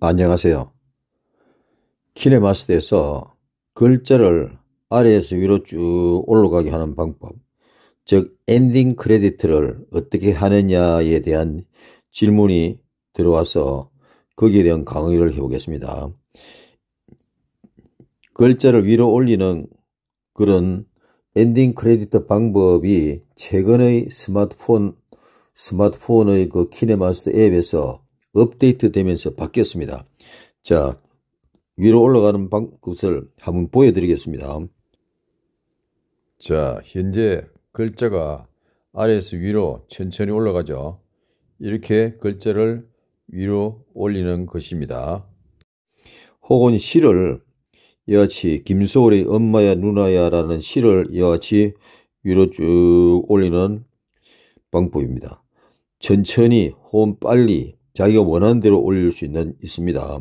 안녕하세요. 키네마스터에서 글자를 아래에서 위로 쭉 올라가게 하는 방법, 즉 엔딩 크레디트를 어떻게 하느냐에 대한 질문이 들어와서 거기에 대한 강의를 해보겠습니다. 글자를 위로 올리는 그런 엔딩 크레딧 방법이 최근의 스마트폰 스마트폰의 그 키네마스터 앱에서 업데이트 되면서 바뀌었습니다. 자, 위로 올라가는 방것을 한번 보여드리겠습니다. 자, 현재 글자가 아래에서 위로 천천히 올라가죠. 이렇게 글자를 위로 올리는 것입니다. 혹은 실을 여치 하 김소월의 엄마야 누나야라는 시를 여치 하 위로 쭉 올리는 방법입니다. 천천히 혹은 빨리 자기가 원하는 대로 올릴 수 있는 있습니다.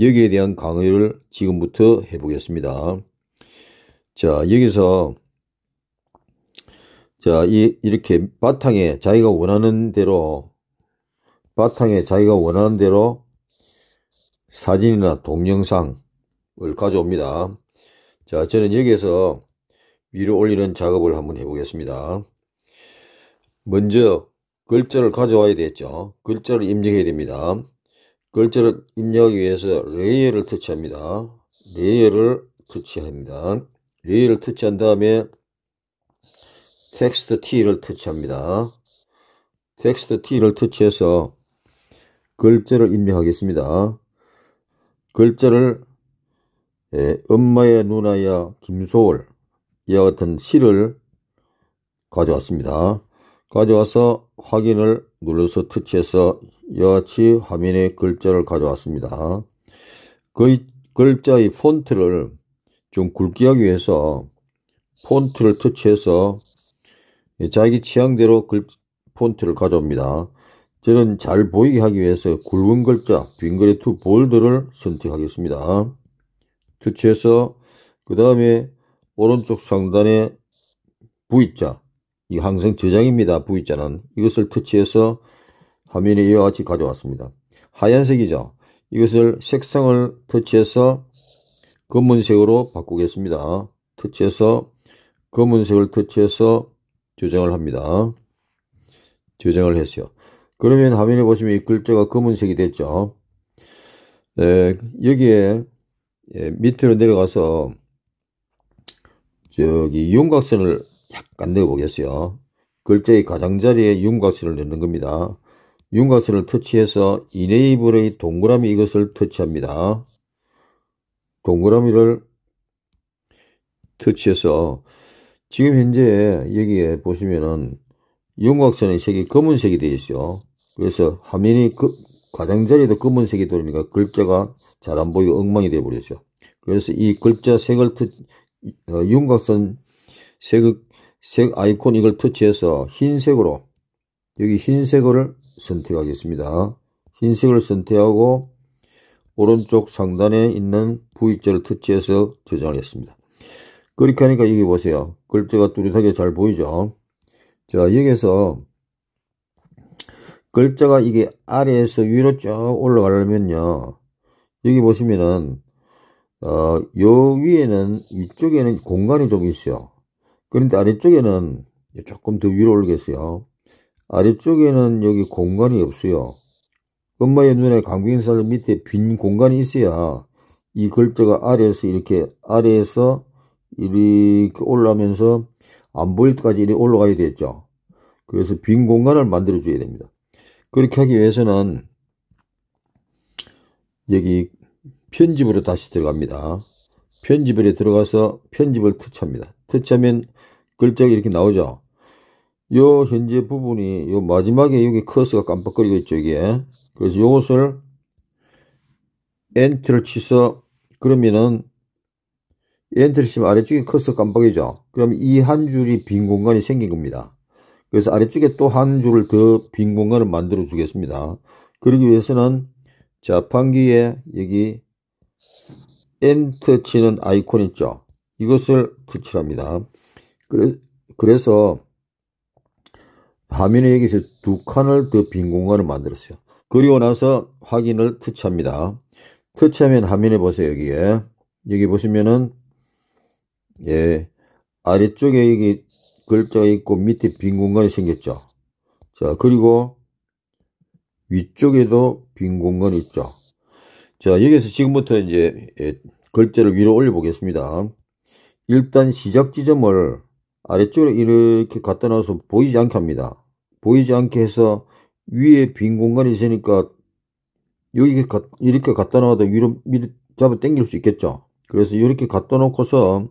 여기에 대한 강의를 지금부터 해보겠습니다. 자 여기서 자 이, 이렇게 바탕에 자기가 원하는 대로 바탕에 자기가 원하는 대로 사진이나 동영상 을 가져옵니다. 자, 저는 여기에서 위로 올리는 작업을 한번 해보겠습니다. 먼저 글자를 가져와야 되겠죠. 글자를 입력해야 됩니다. 글자를 입력하기 위해서 레이어를 터치합니다. 레이어를 터치합니다. 레이어를 터치한 다음에 텍스트 T를 터치합니다. 텍스트 T를 터치해서 글자를 입력하겠습니다. 글자를 예, 엄마의 누나야 김소월 이와 같은 시를 가져왔습니다. 가져와서 확인을 눌러서 터치해서 여하치 화면에 글자를 가져왔습니다. 그 글자의 폰트를 좀 굵게 하기 위해서 폰트를 터치해서 자기 취향대로 글, 폰트를 가져옵니다. 저는 잘 보이게 하기 위해서 굵은 글자, 빙그레 투 볼드를 선택하겠습니다. 터치해서 그 다음에 오른쪽 상단에 V자 이 항상 저장입니다. V자는 이것을 터치해서 화면에 이와 같이 가져왔습니다. 하얀색이죠. 이것을 색상을 터치해서 검은색으로 바꾸겠습니다. 터치해서 검은색을 터치해서 저장을 합니다. 저장을 했어요. 그러면 화면에 보시면 이 글자가 검은색이 됐죠. 네, 여기에 예, 밑으로 내려가서 저기 윤곽선을 약간 내어보겠어요 글자의 가장자리에 윤곽선을 넣는 겁니다. 윤곽선을 터치해서 이네이블의 동그라미 이것을 터치합니다. 동그라미를 터치해서 지금 현재 여기에 보시면은 윤곽선의 색이 검은색이 되어 있어요. 그래서 화면이 그, 가장자리도 검은색이 들어오니까 글자가 잘 안 보이고 엉망이 되어버렸죠. 그래서 이 글자 색을 투, 어, 윤곽선 색, 색 아이콘 이걸 터치해서 흰색으로 여기 흰색을 선택하겠습니다. 흰색을 선택하고 오른쪽 상단에 있는 V자를 터치해서 저장을 했습니다. 그렇게 하니까 여기 보세요. 글자가 뚜렷하게 잘 보이죠? 자, 여기서 에 글자가 이게 아래에서 위로 쭉 올라가려면요. 여기 보시면은, 어, 요 위에는, 위쪽에는 공간이 좀 있어요. 그런데 아래쪽에는 조금 더 위로 올리겠어요. 아래쪽에는 여기 공간이 없어요. 엄마의 눈에 강빙살 밑에 빈 공간이 있어야 이 글자가 아래에서 이렇게 아래에서 이렇게 올라오면서 안 보일 때까지 이렇게 올라가야 되겠죠. 그래서 빈 공간을 만들어 줘야 됩니다. 그렇게 하기 위해서는 여기 편집으로 다시 들어갑니다. 편집에 들어가서 편집을 터치합니다. 터치하면 글자가 이렇게 나오죠. 요 현재 부분이 요 마지막에 여기 커서가 깜빡거리고 있죠 이게 그래서 요것을 엔트를 치서 그러면은 엔트를 치면 아래쪽에 커서 깜빡이죠 그럼 이 한 줄이 빈 공간이 생긴 겁니다 그래서 아래쪽에 또 한 줄을 더 빈 공간을 만들어 주겠습니다. 그러기 위해서는 자판기에 여기 엔터 치는 아이콘 있죠. 이것을 터치합니다. 그래, 그래서 화면에 여기서 두 칸을 더 빈 공간을 만들었어요. 그리고 나서 확인을 터치합니다. 터치하면 화면에 보세요. 여기에 여기 보시면은 예 아래쪽에 여기 글자가 있고 밑에 빈 공간이 생겼죠. 자, 그리고 위쪽에도 빈 공간이 있죠. 자, 여기서 지금부터 이제 예, 글자를 위로 올려 보겠습니다. 일단 시작 지점을 아래쪽으로 이렇게 갖다 놔서 보이지 않게 합니다. 보이지 않게 해서 위에 빈 공간이 있으니까 여기 이렇게 갖다 놔도 위로 미 잡아 당길 수 있겠죠. 그래서 이렇게 갖다 놓고서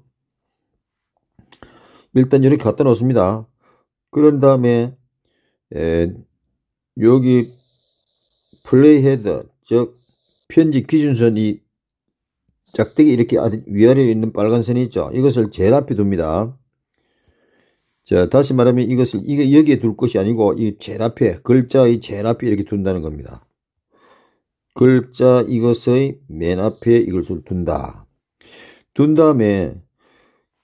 일단 이렇게 갖다 놓습니다. 그런 다음에 에, 여기 플레이 헤드즉 편집 기준선이 짝대기 이렇게 위아래에 있는 빨간 선이 있죠. 이것을 제일 앞에 둡니다. 자 다시 말하면 이것을 이게 여기에 둘 것이 아니고 이 제일 앞에 글자의 제일 앞에 이렇게 둔다는 겁니다. 글자 이것의 맨 앞에 이것을 둔다. 둔 다음에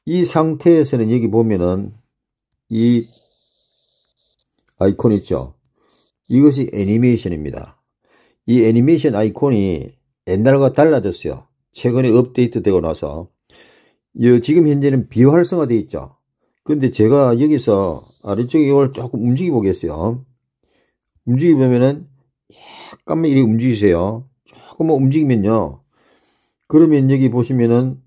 이 상태에서는 여기 보면은 이 아이콘 있죠. 이것이 애니메이션입니다. 이 애니메이션 아이콘이 옛날과 달라졌어요. 최근에 업데이트 되고 나서 지금 현재는 비활성화되어 있죠. 근데 제가 여기서 아래쪽에 이걸 조금 움직여 보겠어요. 움직여 보면은 약간만 이렇게 움직이세요. 조금만 움직이면요. 그러면 여기 보시면은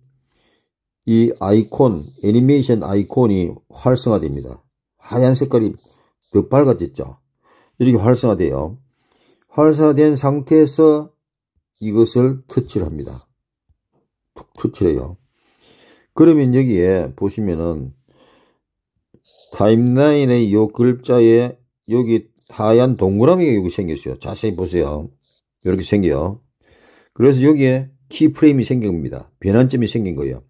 이 아이콘, 애니메이션 아이콘이 활성화됩니다. 하얀 색깔이 더 밝아졌죠. 이렇게 활성화돼요. 활성화된 상태에서 이것을 터치를 합니다. 터치해요. 그러면 여기에 보시면은 타임라인의 요 글자에 여기 하얀 동그라미가 여기 생겼어요. 자세히 보세요. 이렇게 생겨요. 그래서 여기에 키프레임이 생긴겁니다 변환점이 생긴 거예요.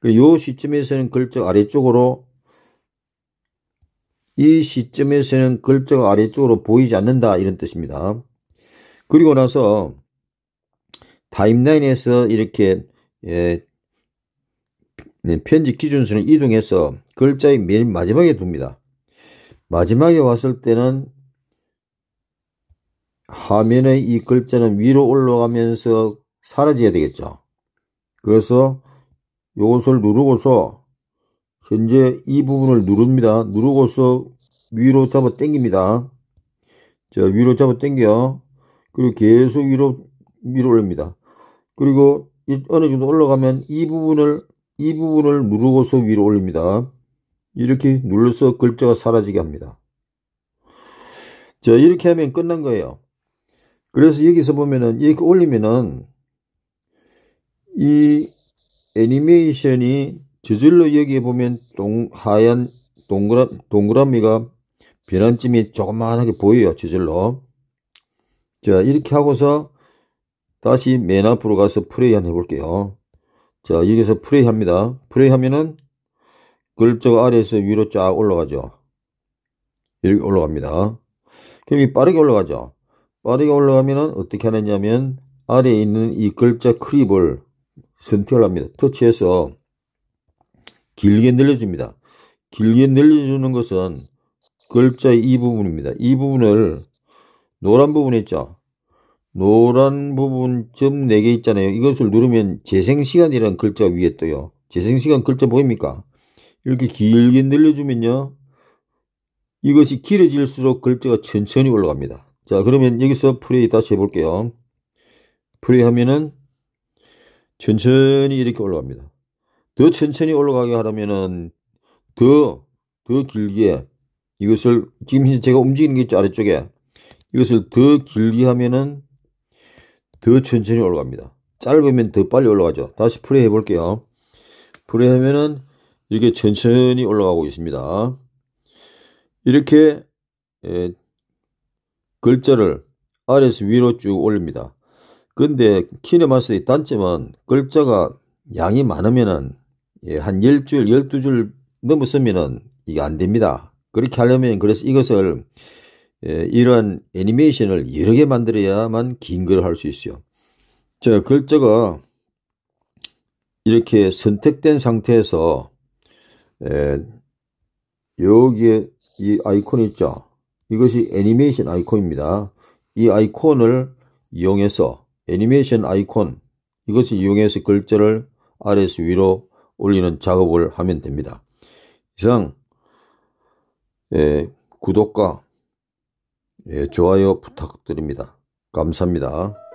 그러니까 요 시점에서는 글적 아래쪽으로 이 시점에서는 글적 아래쪽으로 보이지 않는다 이런 뜻입니다. 그리고 나서 타임라인에서 이렇게 예, 네, 편집 기준선을 이동해서 글자의 맨 마지막에 둡니다. 마지막에 왔을 때는 화면의 이 글자는 위로 올라가면서 사라져야 되겠죠. 그래서 이것을 누르고서 현재 이 부분을 누릅니다. 누르고서 위로 잡아 당깁니다. 자, 위로 잡아 당겨. 그리고 계속 위로, 위로 올립니다. 그리고 어느 정도 올라가면 이 부분을, 이 부분을 누르고서 위로 올립니다. 이렇게 눌러서 글자가 사라지게 합니다. 자, 이렇게 하면 끝난 거예요. 그래서 여기서 보면은, 이렇게 올리면은, 이 애니메이션이 저절로 여기에 보면 동, 하얀 동그라, 동그라미가 변환점이 조그만하게 보여요. 저절로. 자, 이렇게 하고서 다시 맨 앞으로 가서 플레이 한번 해볼게요. 자, 여기서 플레이 합니다. 플레이 하면은 글자가 아래에서 위로 쫙 올라가죠. 이렇게 올라갑니다. 그럼 이 빠르게 올라가죠. 빠르게 올라가면은 어떻게 하느냐면 아래에 있는 이 글자 크립을 선택을 합니다. 터치해서 길게 늘려줍니다. 길게 늘려주는 것은 글자의 이 부분입니다. 이 부분을 노란 부분 있죠. 노란 부분 점 4개 있잖아요. 이것을 누르면 재생시간이라는 글자 위에 떠요. 재생시간 글자 보입니까? 이렇게 길게 늘려주면요. 이것이 길어질수록 글자가 천천히 올라갑니다. 자 그러면 여기서 플레이 다시 해볼게요. 플레이 하면은 천천히 이렇게 올라갑니다. 더 천천히 올라가게 하려면은 더, 더 길게 이것을 지금 제가 움직이는 게 있죠. 아래쪽에 이것을 더 길게 하면은 더 천천히 올라갑니다. 짧으면 더 빨리 올라가죠. 다시 프레이 해볼게요. 프레이 하면은 이렇게 천천히 올라가고 있습니다. 이렇게 예, 글자를 아래에서 위로 쭉 올립니다. 근데 키네마스의 단점은 글자가 양이 많으면은 예, 한 10줄, 12줄 넘었으면은 이게 안 됩니다. 그렇게 하려면 그래서 이것을 예, 이런 애니메이션을 여러 개 만들어야만 긴 걸 할 수 있어요. 자, 글자가 이렇게 선택된 상태에서 예, 여기에 이 아이콘 있죠. 이것이 애니메이션 아이콘입니다. 이 아이콘을 이용해서 애니메이션 아이콘 이것을 이용해서 글자를 아래에서 위로 올리는 작업을 하면 됩니다. 이상 예, 구독과 예, 좋아요 부탁드립니다. 감사합니다.